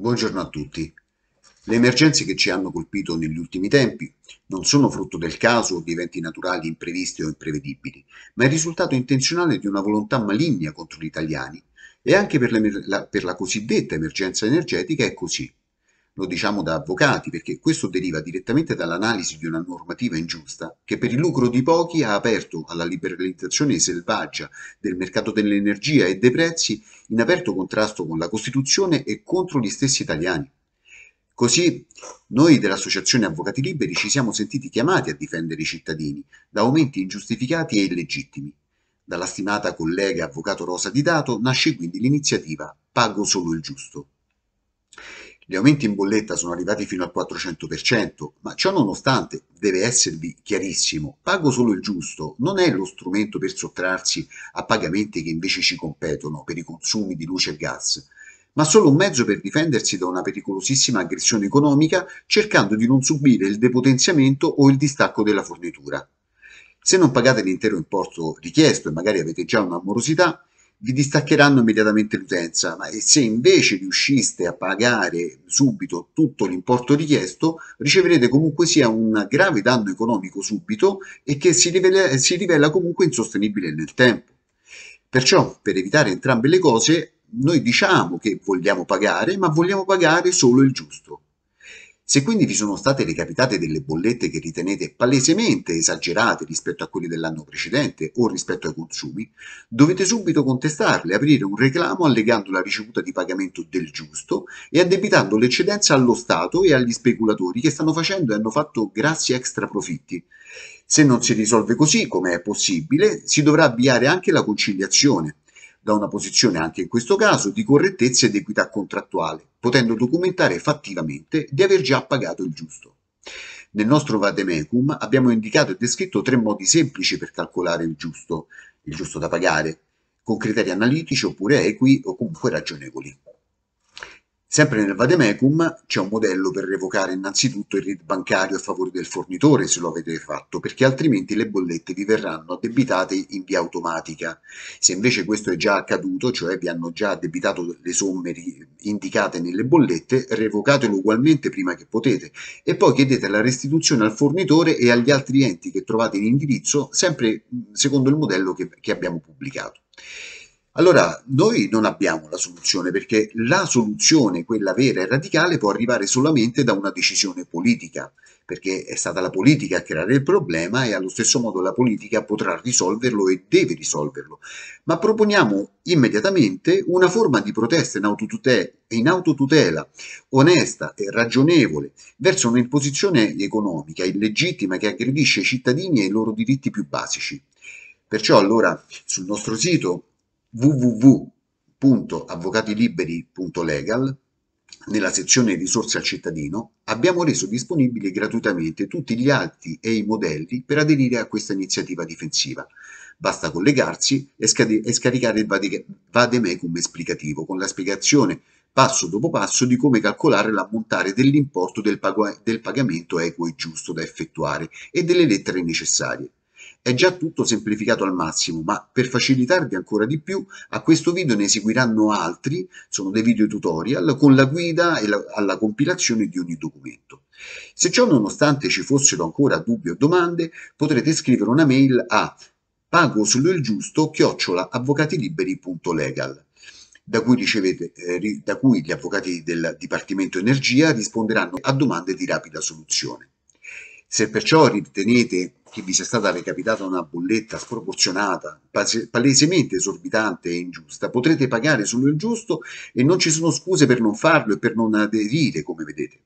Buongiorno a tutti. Le emergenze che ci hanno colpito negli ultimi tempi non sono frutto del caso o di eventi naturali imprevisti o imprevedibili, ma il risultato intenzionale di una volontà maligna contro gli italiani e anche per la, per la cosiddetta emergenza energetica è così lo diciamo da avvocati, perché questo deriva direttamente dall'analisi di una normativa ingiusta che per il lucro di pochi ha aperto alla liberalizzazione selvaggia del mercato dell'energia e dei prezzi in aperto contrasto con la Costituzione e contro gli stessi italiani. Così noi dell'Associazione Avvocati Liberi ci siamo sentiti chiamati a difendere i cittadini da aumenti ingiustificati e illegittimi. Dalla stimata collega avvocato Rosa Di Dato nasce quindi l'iniziativa Pago solo il giusto. Gli aumenti in bolletta sono arrivati fino al 400%, ma ciò nonostante deve esservi chiarissimo, pago solo il giusto non è lo strumento per sottrarsi a pagamenti che invece ci competono per i consumi di luce e gas, ma solo un mezzo per difendersi da una pericolosissima aggressione economica cercando di non subire il depotenziamento o il distacco della fornitura. Se non pagate l'intero importo richiesto e magari avete già una morosità, vi distaccheranno immediatamente l'utenza, ma se invece riusciste a pagare subito tutto l'importo richiesto, riceverete comunque sia un grave danno economico subito e che si rivela, si rivela comunque insostenibile nel tempo. Perciò, per evitare entrambe le cose, noi diciamo che vogliamo pagare, ma vogliamo pagare solo il giusto. Se quindi vi sono state recapitate delle bollette che ritenete palesemente esagerate rispetto a quelle dell'anno precedente o rispetto ai consumi, dovete subito contestarle, aprire un reclamo allegando la ricevuta di pagamento del giusto e addebitando l'eccedenza allo Stato e agli speculatori che stanno facendo e hanno fatto grassi extra profitti. Se non si risolve così, come è possibile, si dovrà avviare anche la conciliazione da una posizione anche in questo caso di correttezza ed equità contrattuale, potendo documentare fattivamente di aver già pagato il giusto. Nel nostro vademecum abbiamo indicato e descritto tre modi semplici per calcolare il giusto, il giusto da pagare, con criteri analitici oppure equi o comunque ragionevoli. Sempre nel vademecum c'è un modello per revocare innanzitutto il RID bancario a favore del fornitore se lo avete fatto, perché altrimenti le bollette vi verranno addebitate in via automatica. Se invece questo è già accaduto, cioè vi hanno già addebitato le somme indicate nelle bollette, revocatelo ugualmente prima che potete e poi chiedete la restituzione al fornitore e agli altri enti che trovate in indirizzo, sempre secondo il modello che, che abbiamo pubblicato. Allora, noi non abbiamo la soluzione perché la soluzione, quella vera e radicale, può arrivare solamente da una decisione politica, perché è stata la politica a creare il problema e allo stesso modo la politica potrà risolverlo e deve risolverlo. Ma proponiamo immediatamente una forma di protesta in autotutela, in autotutela onesta e ragionevole verso un'imposizione economica illegittima che aggredisce i cittadini e i loro diritti più basici. Perciò allora sul nostro sito www.avvocatiliberi.legal nella sezione risorse al cittadino abbiamo reso disponibili gratuitamente tutti gli atti e i modelli per aderire a questa iniziativa difensiva. Basta collegarsi e, e scaricare il vademecum esplicativo con la spiegazione passo dopo passo di come calcolare l'ammontare dell'importo del, pag del pagamento equo e giusto da effettuare e delle lettere necessarie. È già tutto semplificato al massimo, ma per facilitarvi ancora di più, a questo video ne seguiranno altri, sono dei video tutorial, con la guida la, alla compilazione di ogni documento. Se ciò nonostante ci fossero ancora dubbi o domande, potrete scrivere una mail a pago solo il giusto chiocciola da cui, ricevete, eh, da cui gli avvocati del Dipartimento Energia risponderanno a domande di rapida soluzione. Se perciò ritenete che vi sia stata recapitata una bolletta sproporzionata, palesemente esorbitante e ingiusta, potrete pagare solo il giusto e non ci sono scuse per non farlo e per non aderire, come vedete.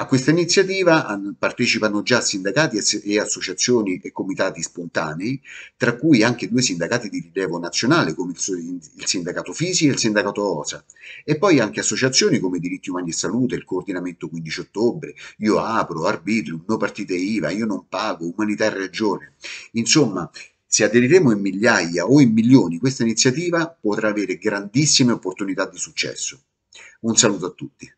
A questa iniziativa partecipano già sindacati e associazioni e comitati spontanei, tra cui anche due sindacati di rilievo nazionale come il sindacato Fisi e il sindacato OSA, e poi anche associazioni come Diritti Umani e Salute, il Coordinamento 15 Ottobre, Io Apro, Arbitrium, No Partite IVA, Io Non Pago, Umanità e Regione. Insomma, se aderiremo in migliaia o in milioni, questa iniziativa potrà avere grandissime opportunità di successo. Un saluto a tutti.